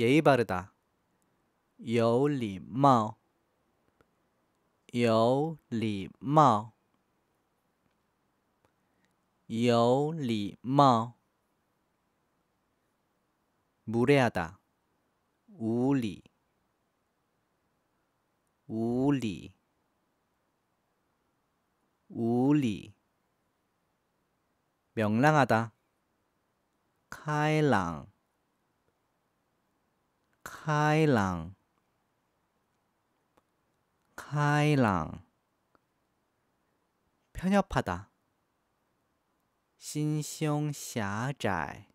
예의 바르다. 요리마 요리마 요리마 무례하다. 우리 우리 우리 명랑하다. 开朗开朗开朗 편협하다. 신胸狭窄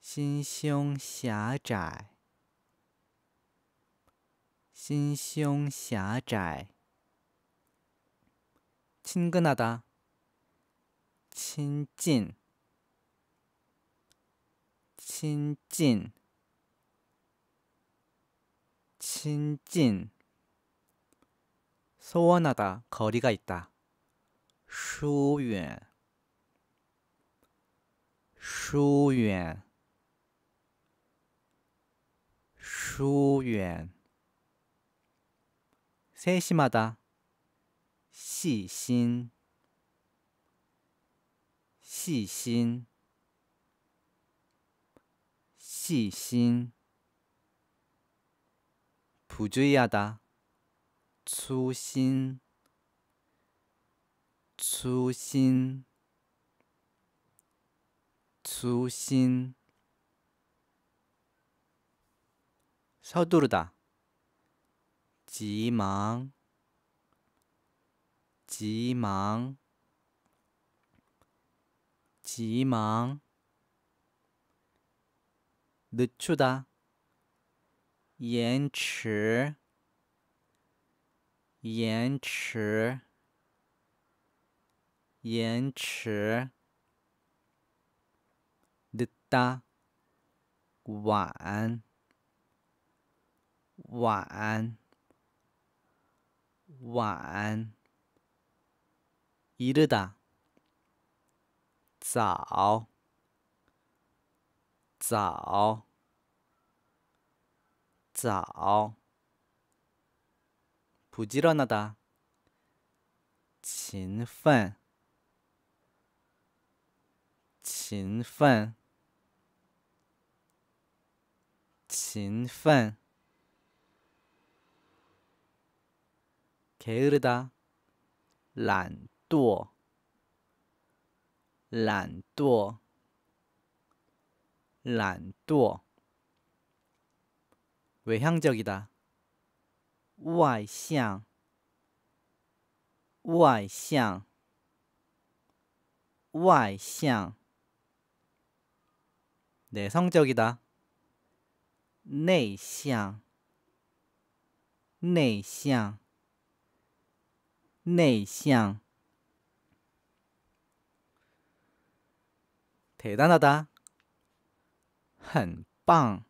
心胸狭窄心胸狭窄 친근하다. 친진 친진 친찐 소원하다 거리가 있다 슈远 슈远 슈远 세심하다 시신 细心 시신 부주의하다 추신 추신 추신 서두르다 지망 지망 지망 늦추다 延迟，延迟，延迟。日哒，晚，晚，晚。一日哒，早，早。早，不自然的，勤奋，勤奋，勤奋，懶惰，懒惰，懒惰，懒惰。 외향적이다. 우아이샹 우아이샹 우아이샹 내성적이다. 내향 내향 내향 대단하다. 很棒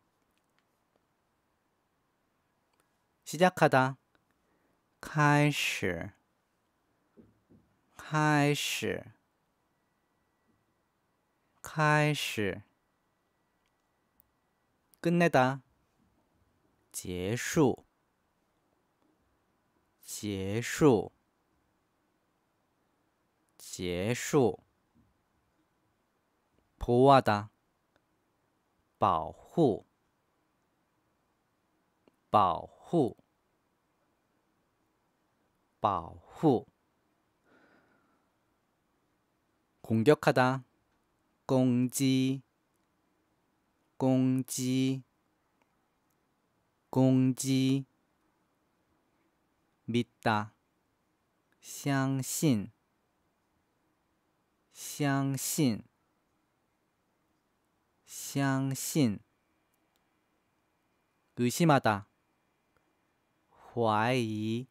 시작하다 开始开始开始 끝내다 结束结束结束 보호하다 保护保护保护 공격하다 공지 공지 공지 믿다 相信相信相信 의심하다 怀疑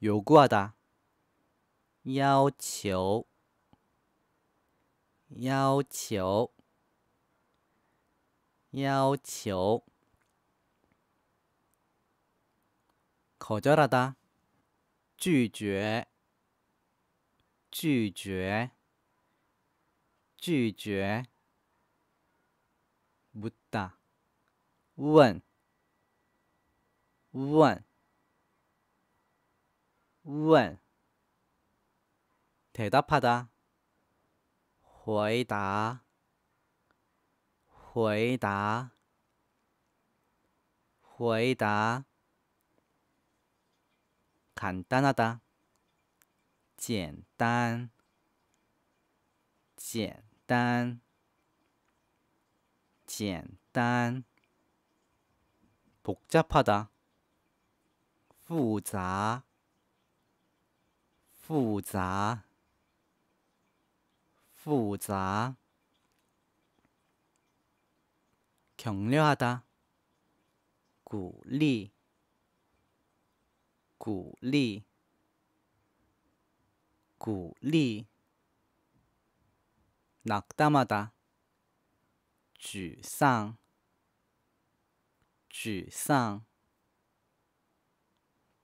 有过的，要求，要求，要求，거절하 다， 拒绝，拒绝，拒绝，묻 다， 问，问。问 대답하다 回答回答回答 간단하다 简单简单简单 복잡하다 复杂复杂，复杂。强烈啊达。鼓励，鼓励，鼓励。哪达么哒？沮丧，沮丧，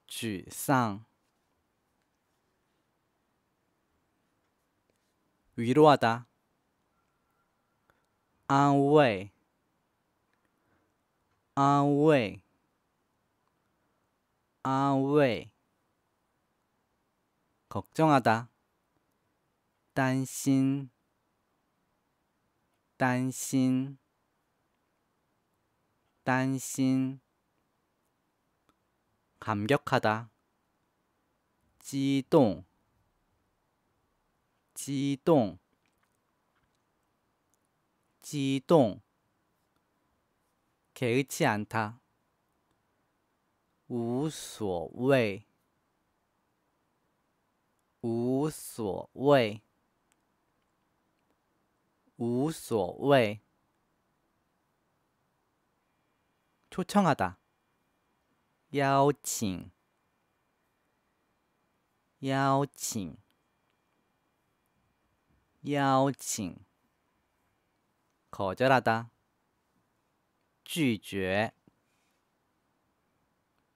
沮丧。 위로하다 안慰안慰안慰걱정하다 단신 단신 단신 감격하다 지동 지동 지동 개의치 않다 우소웨이 우소웨이 우소웨이 초청하다 야오칭 야邀请，可叫他当。拒绝，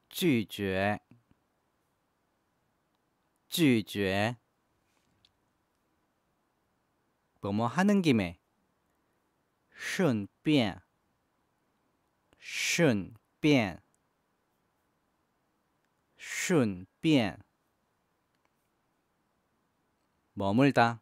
拒绝，拒绝。我们하는김에顺便，顺便，顺便，머물 다。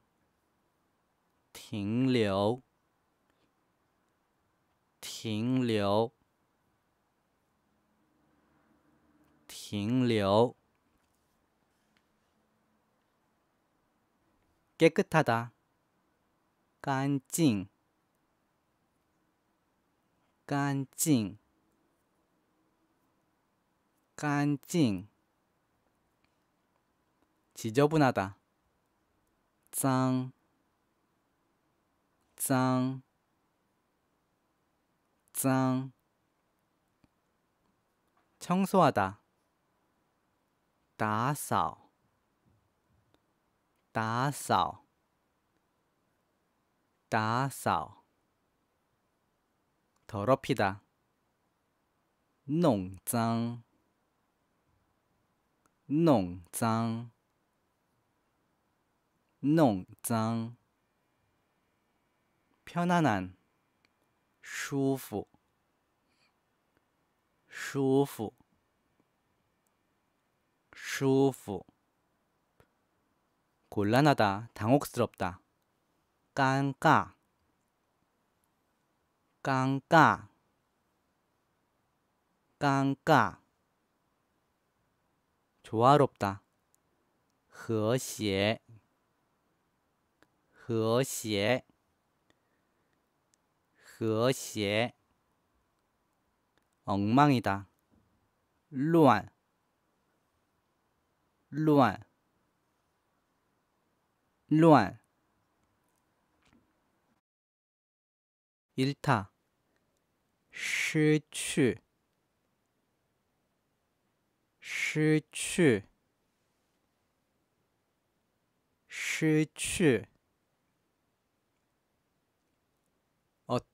停留，停留，停留。 깨끗하다. 깐찡 깐찡 깐찡 지저분하다. 짱脏脏 청소하다 打扫打扫打扫 더럽히다 弄脏弄脏弄脏 편안한 슈服 슈服 슈服 곤란하다 당혹스럽다 깐까 깐까 깐까 조화롭다 和谐和谐 그것이 엉망이다. 루안 루안 루안 일타 失去失去失去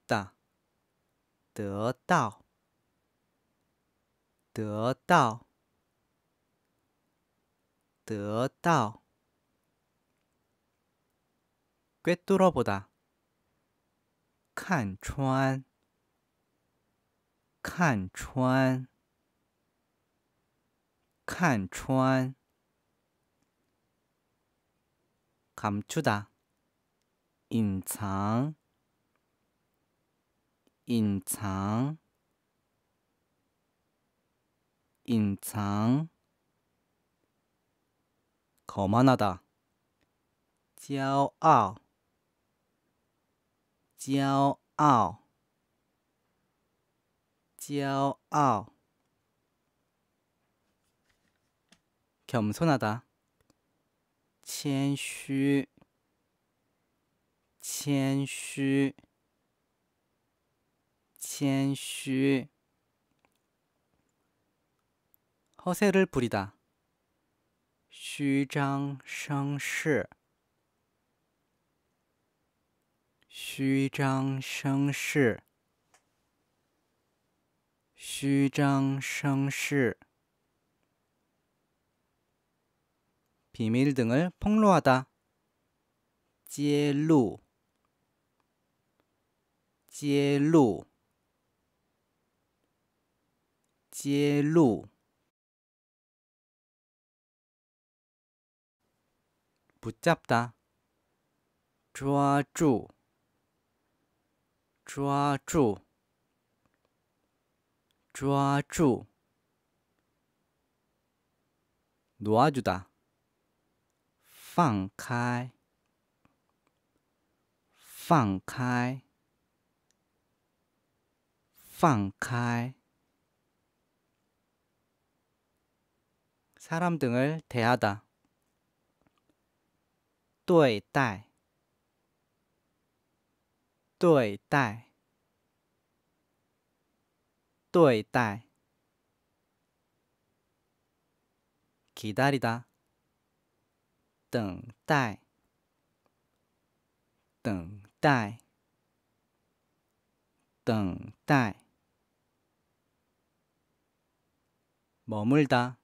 得得到得到得到 꿰뚫어 보다 看穿看穿看穿 감추다 隐藏隐藏，隐藏。可曼纳达。骄傲，骄傲，骄傲。겸손하 다。 谦虚，谦虚。 谦虚허세를 부리다虚张 상시虚张 상시虚张 상시 비밀 등을 폭로하다 揭露揭露揭露。不抓哒，抓住，抓住，抓住，挪啊住哒，放开，放开，放开。 사람 등을 대하다. 对待对待对待 기다리다. 等待等待等待 머물다.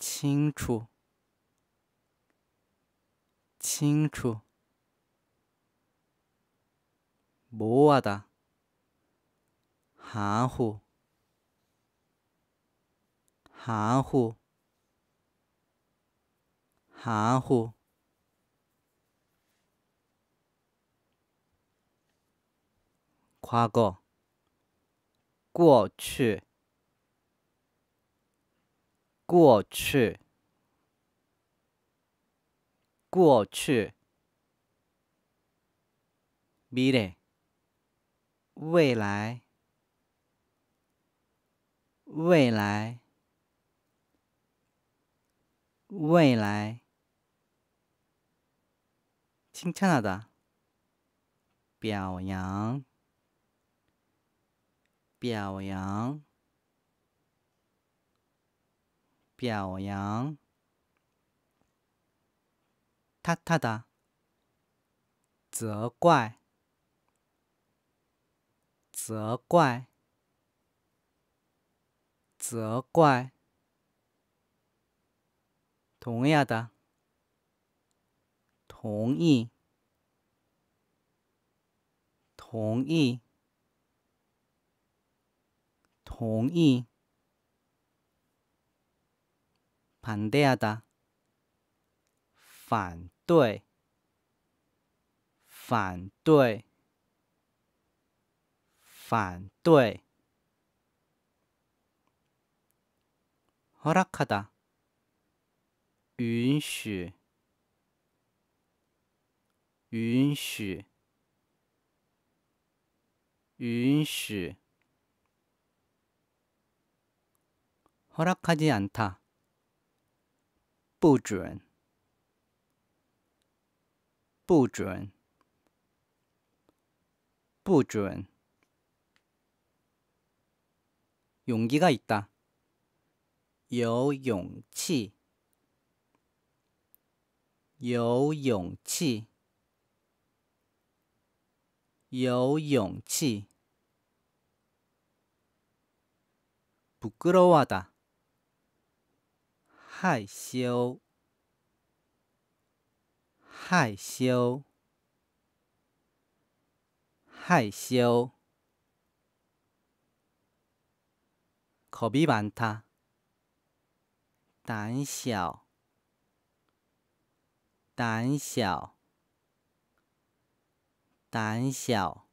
清楚，清楚，模糊，含糊，含糊，含糊，夸过，过去。过去，过去，未来，未来，未来，听清了的，表扬，表扬。表扬，他他哒。责怪，责怪，责怪。同样的，同意，同意，同意。 반대하다 반대. 반대. 반대. 허락하다 允许允许允许 허락하지 않다 不准，不准，不准。 용기가 있다. 有勇气有勇치 여용치. 부끄러워하다. 害羞，害羞，害羞。겁이많 다。 胆小，胆小，胆小。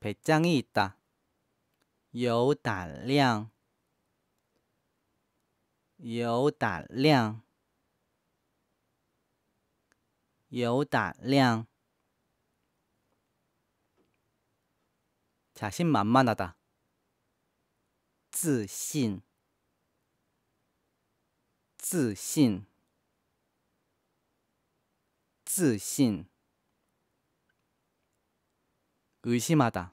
배짱이있 다。 有胆量。有胆量，有胆量，자신만만하 다， 自信，自信，自信，의심하 다，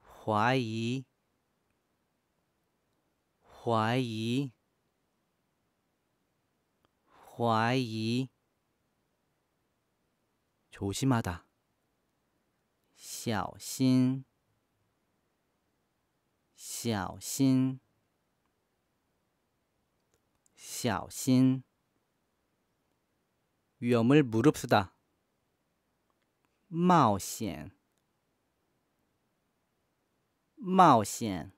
怀疑。怀疑，怀疑。 조심하다. 小心,小心,小心. 위험을 무릅쓰다. 冒险,冒险.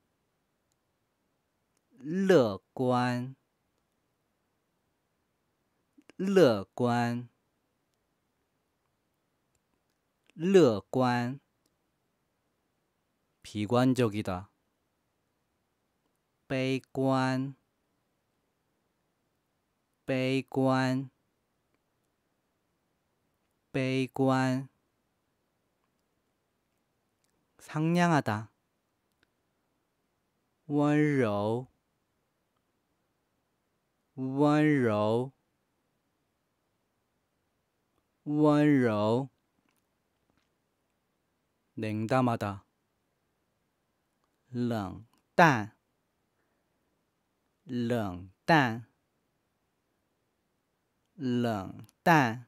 乐观，乐观，乐观。 비관적이다. 悲观,悲观,悲观. 상냥하다. 温柔温柔，温柔，冷淡嘛的，冷淡，冷淡，冷淡，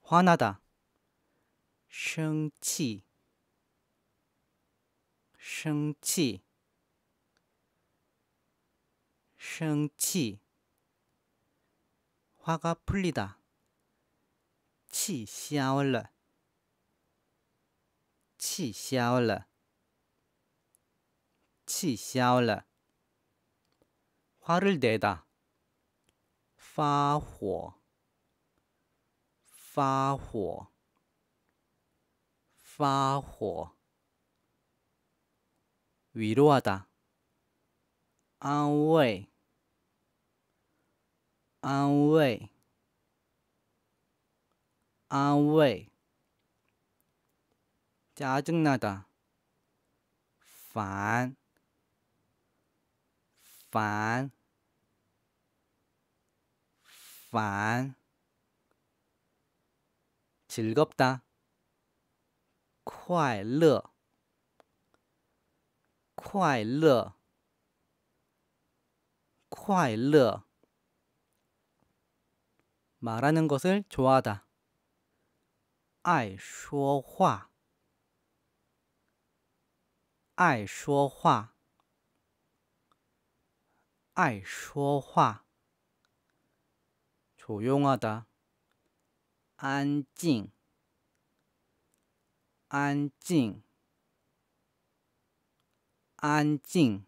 花那的，生气，生气。生气 화가 풀리다. 气消了.气消了.气消了. 화를 내다. 发火.发火.发火. 위로하다. 安慰安慰安慰 a y a w 烦烦烦 즐겁다 快乐快乐快乐 말하는 것을 좋아하다. 爱说话爱说话爱说话 조용하다. 안静 安静，安静。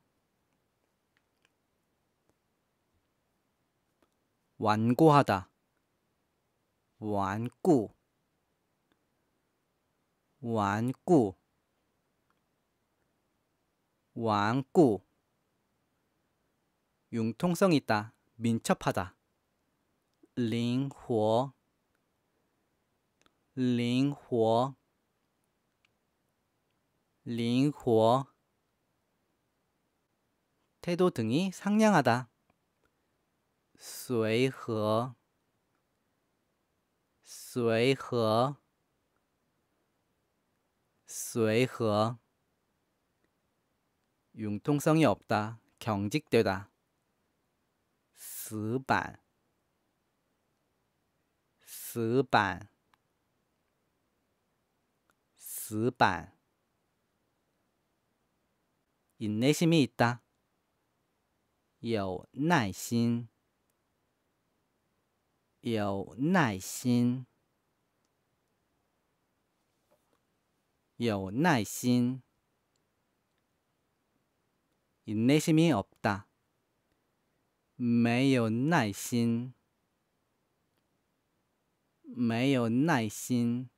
완고하다 완꾸 완꾸 완꾸 융통성 있다 민첩하다 링호 링호 링호 태도 등이 상냥하다 随和，随和，随和。 융통성이 없다. 경직되다. 스반 스반 스반 인내심이 있다. 有耐心有耐心，有耐心。耐心이없 다。 没有耐心，没有耐心，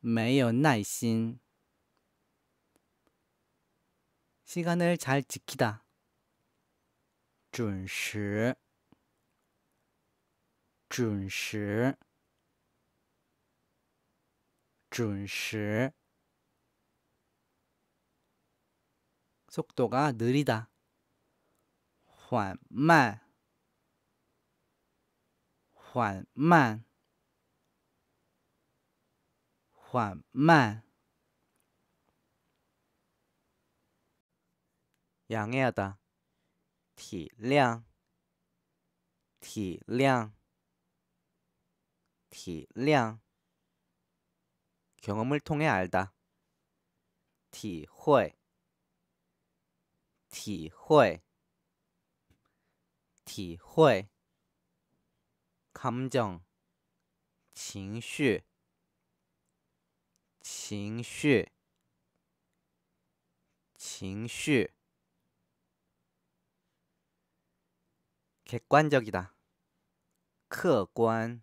没有耐心。시간을잘지키 다。 准时。准时，准时。 속도가 느리다. 缓慢,缓慢,缓慢. 양해하다. 体谅,体谅.体谅 경험을 통해 알다. 体会体会体会 감정 情绪情绪情绪 객관적이다. 客观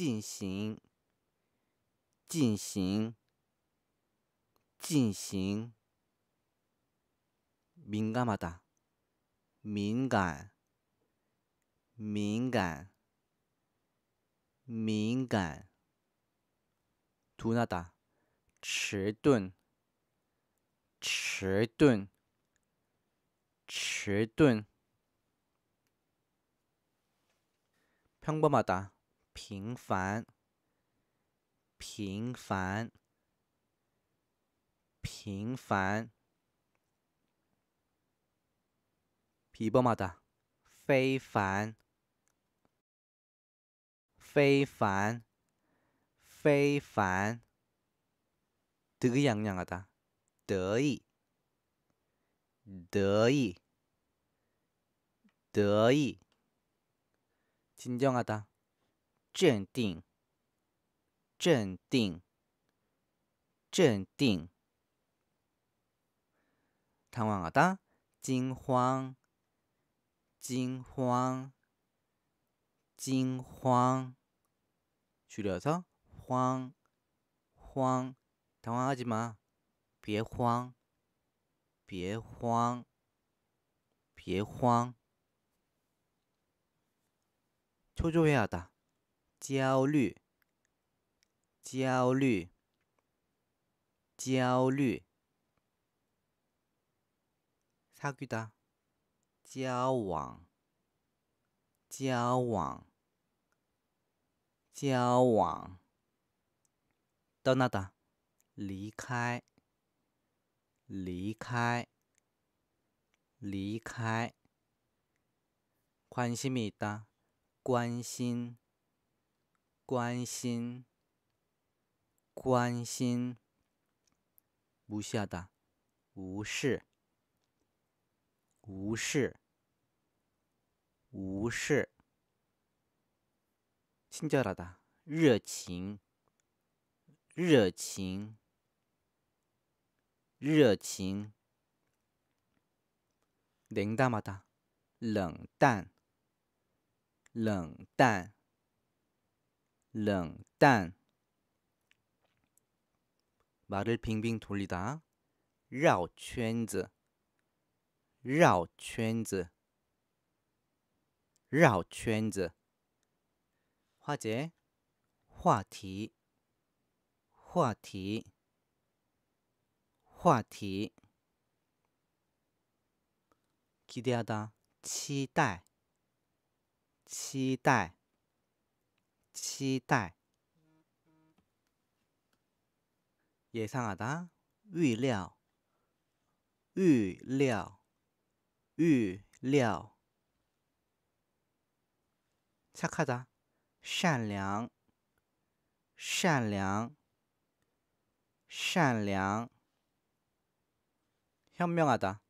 进行，进行，进行。敏感么的？敏感，敏感，敏感。图么的？迟钝，迟钝，迟钝。平凡么的？平凡，平凡，平凡，皮包马达，非凡，非凡，非凡，得得意，得意，得意，真正哈哒。镇定，镇定，镇定。弹湾话的惊慌，惊慌，惊慌。去意了，说慌，慌，惊慌，慌，别慌，别慌，别慌。超焦会하 다。 焦虑，焦虑，焦虑，啥句哒？交往，交往，交往，到那哒？离开，离开，离开，关心咪哒？关心。关心，关心，无晓的无视，无视，无视，新教了的，热情，热情，热情，冷淡嘛的，冷淡，冷淡。冷淡 말을 빙빙 돌리다 绕圈子,绕圈子,绕圈子 화제 话题,话题,话题 기대하다 期待,期待期待。野像阿达，预料，预料，预料。啥卡达？善良，善良，善良。晓咩阿达？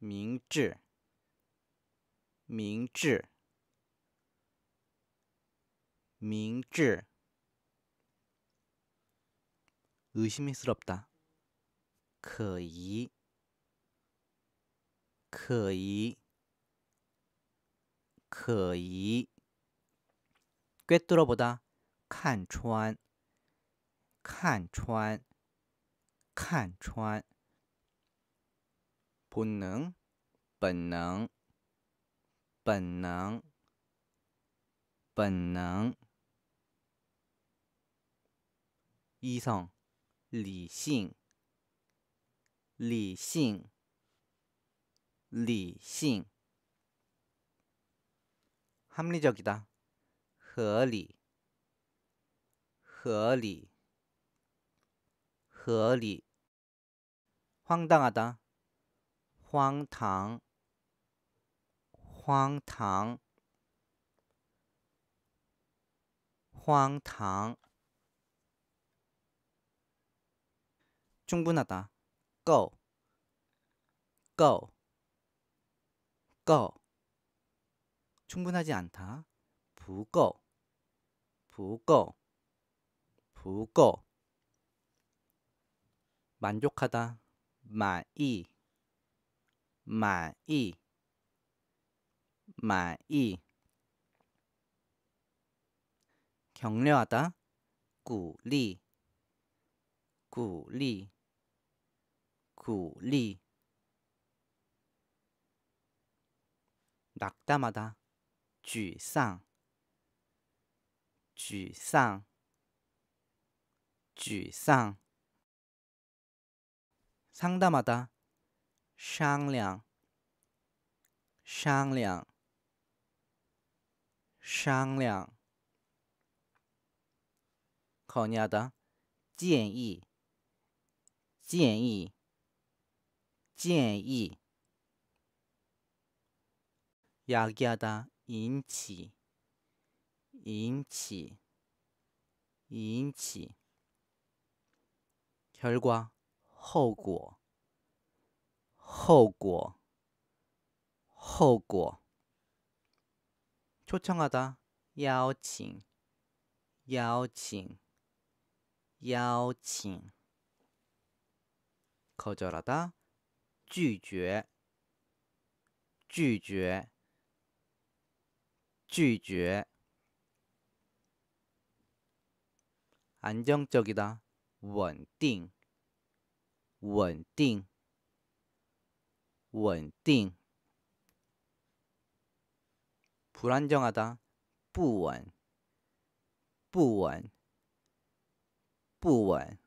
明智，明智。明智 의심스럽다. 可疑可疑可疑 꿰뚫어보다 看穿看穿看穿 본능 本能本能本能 이성, 리싱, 리싱, 리싱. 합리적이다. 合리合리合리 황당하다. 황당, 황당, 황당. 충분하다. go go go 충분하지 않다. 부고 부고 부고 만족하다. 마이 마이 마이 격려하다. 구리 구리 鼓励。상담하 다， 沮丧，沮丧，沮丧。상담하 다， 商量，商量，商量。권하 다， 建议，建议。 建议야기하다 인치 인치 인치 결과 后果后果后果 초청하다 邀请邀请邀请 거절하다 拒绝，拒绝，拒绝。安装做去呾，稳定，稳定，稳定。不然讲啊呾，不稳，不稳，不稳。